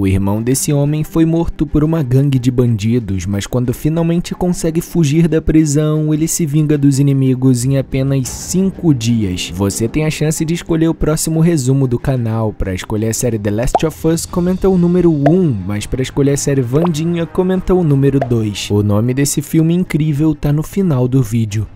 O irmão desse homem foi morto por uma gangue de bandidos, mas quando finalmente consegue fugir da prisão, ele se vinga dos inimigos em apenas 5 dias. Você tem a chance de escolher o próximo resumo do canal. Para escolher a série The Last of Us, comenta o número 1, mas para escolher a série Vandinha, comenta o número 2. O nome desse filme incrível tá no final do vídeo.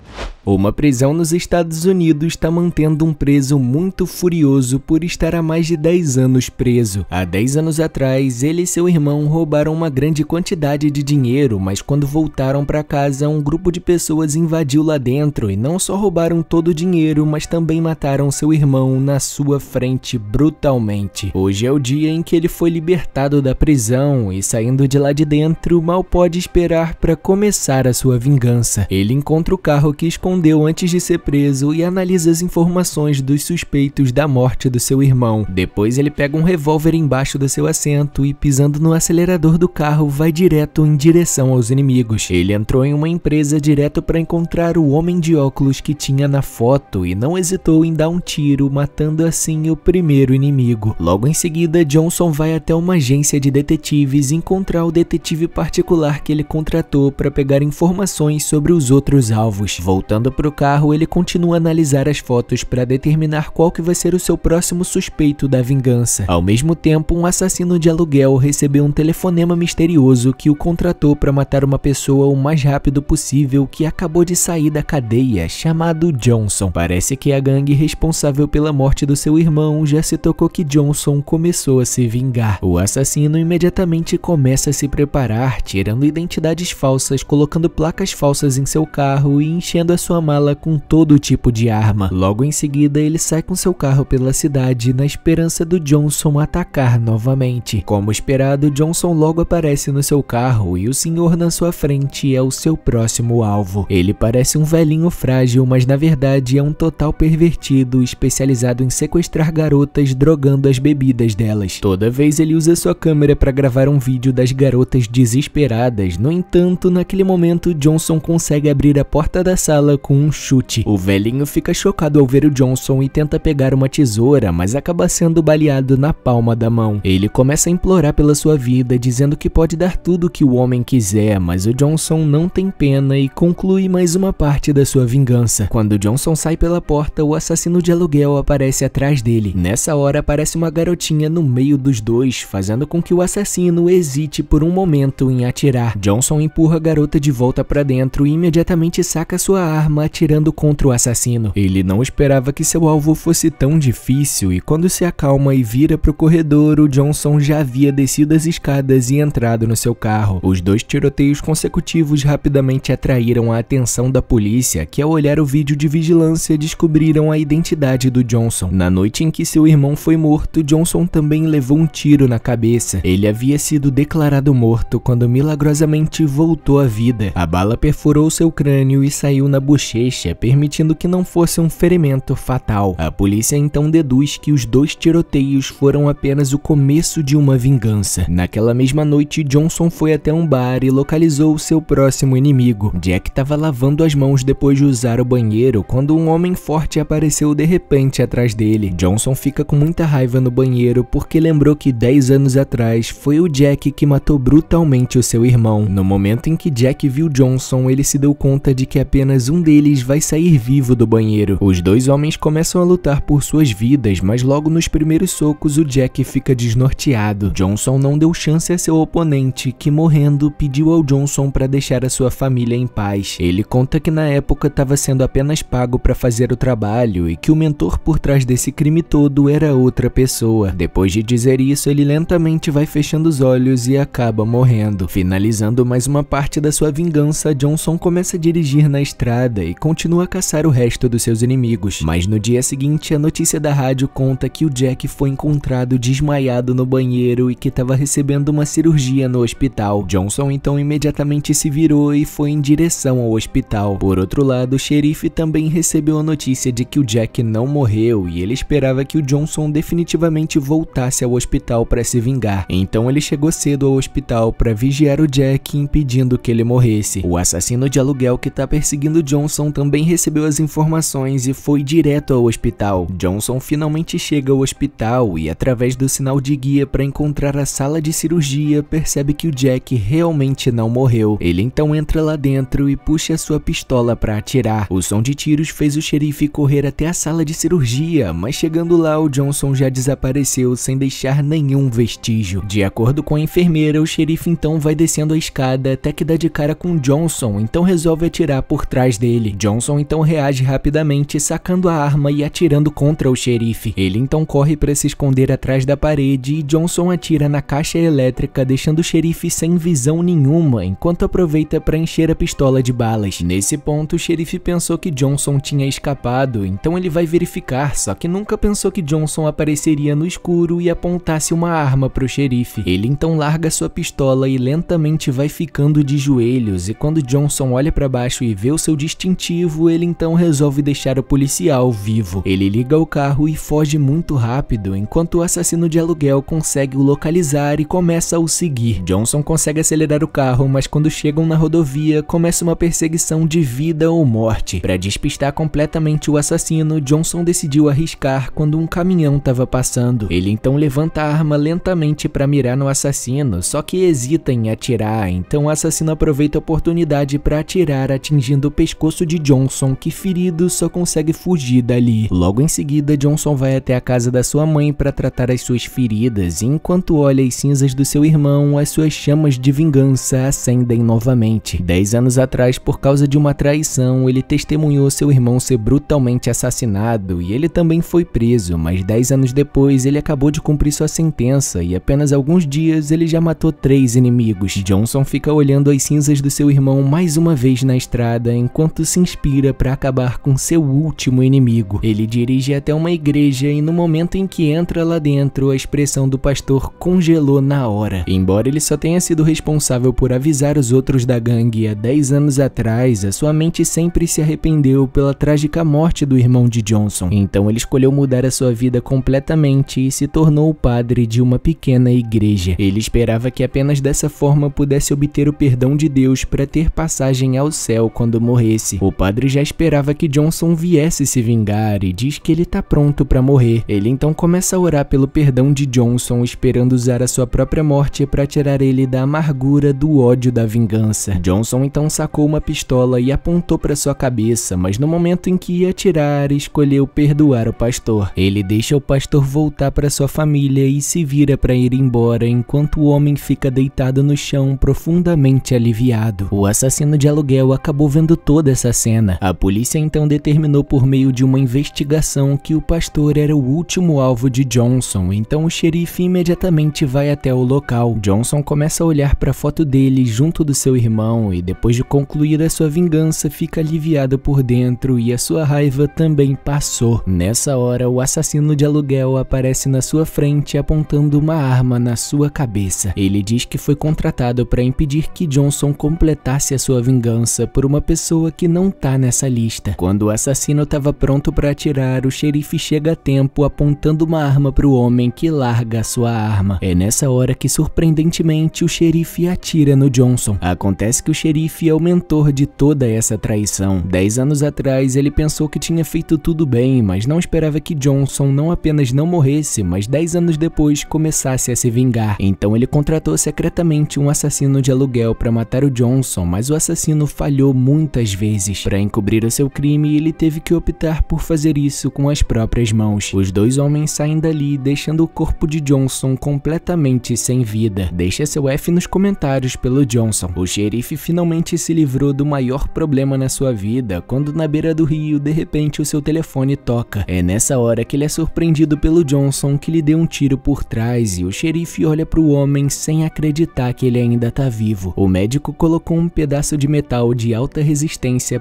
Uma prisão nos Estados Unidos está mantendo um preso muito furioso por estar há mais de 10 anos preso. Há 10 anos atrás, ele e seu irmão roubaram uma grande quantidade de dinheiro, mas quando voltaram para casa, um grupo de pessoas invadiu lá dentro e não só roubaram todo o dinheiro, mas também mataram seu irmão na sua frente brutalmente. Hoje é o dia em que ele foi libertado da prisão e saindo de lá de dentro, mal pode esperar para começar a sua vingança. Ele encontra o carro que que escondeu antes de ser preso e analisa as informações dos suspeitos da morte do seu irmão. Depois ele pega um revólver embaixo do seu assento e pisando no acelerador do carro vai direto em direção aos inimigos. Ele entrou em uma empresa direto para encontrar o homem de óculos que tinha na foto e não hesitou em dar um tiro, matando assim o primeiro inimigo. Logo em seguida, Johnson vai até uma agência de detetives encontrar o detetive particular que ele contratou para pegar informações sobre os outros alvos. Voltando para o carro, ele continua a analisar as fotos para determinar qual que vai ser o seu próximo suspeito da vingança. Ao mesmo tempo, um assassino de aluguel recebeu um telefonema misterioso que o contratou para matar uma pessoa o mais rápido possível que acabou de sair da cadeia, chamado Johnson. Parece que a gangue responsável pela morte do seu irmão já se tocou que Johnson começou a se vingar. O assassino imediatamente começa a se preparar, tirando identidades falsas, colocando placas falsas em seu carro e enchendo enchendo a sua mala com todo tipo de arma. Logo em seguida, ele sai com seu carro pela cidade na esperança do Johnson atacar novamente. Como esperado, Johnson logo aparece no seu carro e o senhor na sua frente é o seu próximo alvo. Ele parece um velhinho frágil, mas na verdade é um total pervertido especializado em sequestrar garotas drogando as bebidas delas. Toda vez ele usa sua câmera para gravar um vídeo das garotas desesperadas. No entanto, naquele momento, Johnson consegue abrir a porta da sala sala com um chute. O velhinho fica chocado ao ver o Johnson e tenta pegar uma tesoura, mas acaba sendo baleado na palma da mão. Ele começa a implorar pela sua vida, dizendo que pode dar tudo que o homem quiser, mas o Johnson não tem pena e conclui mais uma parte da sua vingança. Quando Johnson sai pela porta, o assassino de aluguel aparece atrás dele. Nessa hora aparece uma garotinha no meio dos dois, fazendo com que o assassino hesite por um momento em atirar. Johnson empurra a garota de volta para dentro e imediatamente saca sua sua arma atirando contra o assassino. Ele não esperava que seu alvo fosse tão difícil e quando se acalma e vira para o corredor, o Johnson já havia descido as escadas e entrado no seu carro. Os dois tiroteios consecutivos rapidamente atraíram a atenção da polícia, que ao olhar o vídeo de vigilância descobriram a identidade do Johnson. Na noite em que seu irmão foi morto, Johnson também levou um tiro na cabeça. Ele havia sido declarado morto quando milagrosamente voltou à vida. A bala perfurou seu crânio e saiu caiu na bochecha, permitindo que não fosse um ferimento fatal. A polícia então deduz que os dois tiroteios foram apenas o começo de uma vingança. Naquela mesma noite, Johnson foi até um bar e localizou o seu próximo inimigo. Jack estava lavando as mãos depois de usar o banheiro quando um homem forte apareceu de repente atrás dele. Johnson fica com muita raiva no banheiro porque lembrou que 10 anos atrás foi o Jack que matou brutalmente o seu irmão. No momento em que Jack viu Johnson, ele se deu conta de que apenas apenas um deles vai sair vivo do banheiro. Os dois homens começam a lutar por suas vidas, mas logo nos primeiros socos o Jack fica desnorteado. Johnson não deu chance a seu oponente, que morrendo pediu ao Johnson para deixar a sua família em paz. Ele conta que na época estava sendo apenas pago para fazer o trabalho e que o mentor por trás desse crime todo era outra pessoa. Depois de dizer isso, ele lentamente vai fechando os olhos e acaba morrendo. Finalizando mais uma parte da sua vingança, Johnson começa a dirigir na estrada estrada e continua a caçar o resto dos seus inimigos. Mas no dia seguinte, a notícia da rádio conta que o Jack foi encontrado desmaiado no banheiro e que estava recebendo uma cirurgia no hospital. Johnson então imediatamente se virou e foi em direção ao hospital. Por outro lado, o xerife também recebeu a notícia de que o Jack não morreu e ele esperava que o Johnson definitivamente voltasse ao hospital para se vingar. Então ele chegou cedo ao hospital para vigiar o Jack impedindo que ele morresse. O assassino de aluguel que está perseguindo seguindo, Johnson também recebeu as informações e foi direto ao hospital. Johnson finalmente chega ao hospital e, através do sinal de guia para encontrar a sala de cirurgia, percebe que o Jack realmente não morreu. Ele então entra lá dentro e puxa sua pistola para atirar. O som de tiros fez o xerife correr até a sala de cirurgia, mas chegando lá, o Johnson já desapareceu sem deixar nenhum vestígio. De acordo com a enfermeira, o xerife então vai descendo a escada até que dá de cara com Johnson, então resolve atirar por trás atrás dele. Johnson então reage rapidamente, sacando a arma e atirando contra o xerife. Ele então corre para se esconder atrás da parede e Johnson atira na caixa elétrica, deixando o xerife sem visão nenhuma, enquanto aproveita para encher a pistola de balas. Nesse ponto, o xerife pensou que Johnson tinha escapado, então ele vai verificar, só que nunca pensou que Johnson apareceria no escuro e apontasse uma arma para o xerife. Ele então larga sua pistola e lentamente vai ficando de joelhos, e quando Johnson olha para baixo e vê o seu seu distintivo, ele então resolve deixar o policial vivo. Ele liga o carro e foge muito rápido, enquanto o assassino de aluguel consegue o localizar e começa a o seguir. Johnson consegue acelerar o carro, mas quando chegam na rodovia, começa uma perseguição de vida ou morte. Para despistar completamente o assassino, Johnson decidiu arriscar quando um caminhão estava passando. Ele então levanta a arma lentamente para mirar no assassino, só que hesita em atirar, então o assassino aproveita a oportunidade para atirar atingindo o pescoço de Johnson, que ferido só consegue fugir dali. Logo em seguida, Johnson vai até a casa da sua mãe para tratar as suas feridas, e enquanto olha as cinzas do seu irmão, as suas chamas de vingança acendem novamente. Dez anos atrás, por causa de uma traição, ele testemunhou seu irmão ser brutalmente assassinado e ele também foi preso, mas dez anos depois ele acabou de cumprir sua sentença e apenas alguns dias ele já matou três inimigos. Johnson fica olhando as cinzas do seu irmão mais uma vez na estrada enquanto se inspira para acabar com seu último inimigo. Ele dirige até uma igreja e no momento em que entra lá dentro, a expressão do pastor congelou na hora. Embora ele só tenha sido responsável por avisar os outros da gangue há 10 anos atrás, a sua mente sempre se arrependeu pela trágica morte do irmão de Johnson. Então ele escolheu mudar a sua vida completamente e se tornou o padre de uma pequena igreja. Ele esperava que apenas dessa forma pudesse obter o perdão de Deus para ter passagem ao céu quando morreu morresse. O padre já esperava que Johnson viesse se vingar e diz que ele tá pronto para morrer. Ele então começa a orar pelo perdão de Johnson, esperando usar a sua própria morte para tirar ele da amargura, do ódio da vingança. Johnson então sacou uma pistola e apontou para sua cabeça, mas no momento em que ia atirar, escolheu perdoar o pastor. Ele deixa o pastor voltar para sua família e se vira para ir embora, enquanto o homem fica deitado no chão, profundamente aliviado. O assassino de aluguel acabou vendo toda essa cena. A polícia então determinou por meio de uma investigação que o pastor era o último alvo de Johnson, então o xerife imediatamente vai até o local. Johnson começa a olhar para a foto dele junto do seu irmão e depois de concluir a sua vingança fica aliviado por dentro e a sua raiva também passou. Nessa hora, o assassino de aluguel aparece na sua frente apontando uma arma na sua cabeça. Ele diz que foi contratado para impedir que Johnson completasse a sua vingança por uma pessoa pessoa que não tá nessa lista. Quando o assassino estava pronto para atirar, o xerife chega a tempo apontando uma arma para o homem que larga a sua arma. É nessa hora que surpreendentemente o xerife atira no Johnson. Acontece que o xerife é o mentor de toda essa traição. Dez anos atrás ele pensou que tinha feito tudo bem, mas não esperava que Johnson não apenas não morresse, mas dez anos depois começasse a se vingar. Então ele contratou secretamente um assassino de aluguel para matar o Johnson, mas o assassino falhou muitas poucas vezes. Para encobrir o seu crime, ele teve que optar por fazer isso com as próprias mãos. Os dois homens saem dali, deixando o corpo de Johnson completamente sem vida. Deixa seu F nos comentários pelo Johnson. O xerife finalmente se livrou do maior problema na sua vida, quando na beira do rio, de repente, o seu telefone toca. É nessa hora que ele é surpreendido pelo Johnson, que lhe deu um tiro por trás, e o xerife olha para o homem sem acreditar que ele ainda está vivo. O médico colocou um pedaço de metal de alta resistência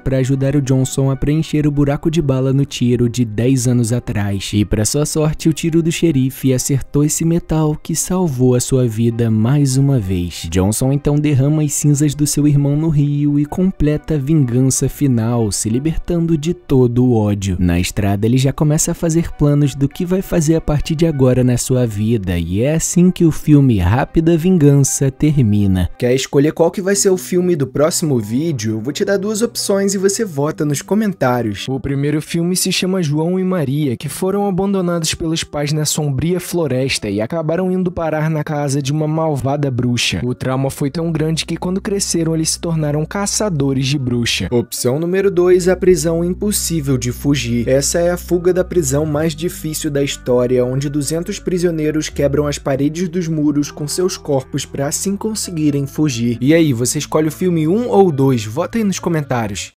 para ajudar o Johnson a preencher o buraco de bala no tiro de 10 anos atrás. E para sua sorte, o tiro do xerife acertou esse metal que salvou a sua vida mais uma vez. Johnson então derrama as cinzas do seu irmão no rio e completa a vingança final, se libertando de todo o ódio. Na estrada, ele já começa a fazer planos do que vai fazer a partir de agora na sua vida, e é assim que o filme Rápida Vingança termina. Quer escolher qual que vai ser o filme do próximo vídeo? Eu vou te dar duas duas opções e você vota nos comentários. O primeiro filme se chama João e Maria, que foram abandonados pelos pais na sombria floresta e acabaram indo parar na casa de uma malvada bruxa. O trauma foi tão grande que quando cresceram eles se tornaram caçadores de bruxa. Opção número 2, a prisão impossível de fugir. Essa é a fuga da prisão mais difícil da história, onde 200 prisioneiros quebram as paredes dos muros com seus corpos para assim conseguirem fugir. E aí, você escolhe o filme 1 um ou 2? Vota aí nos comentários comentários.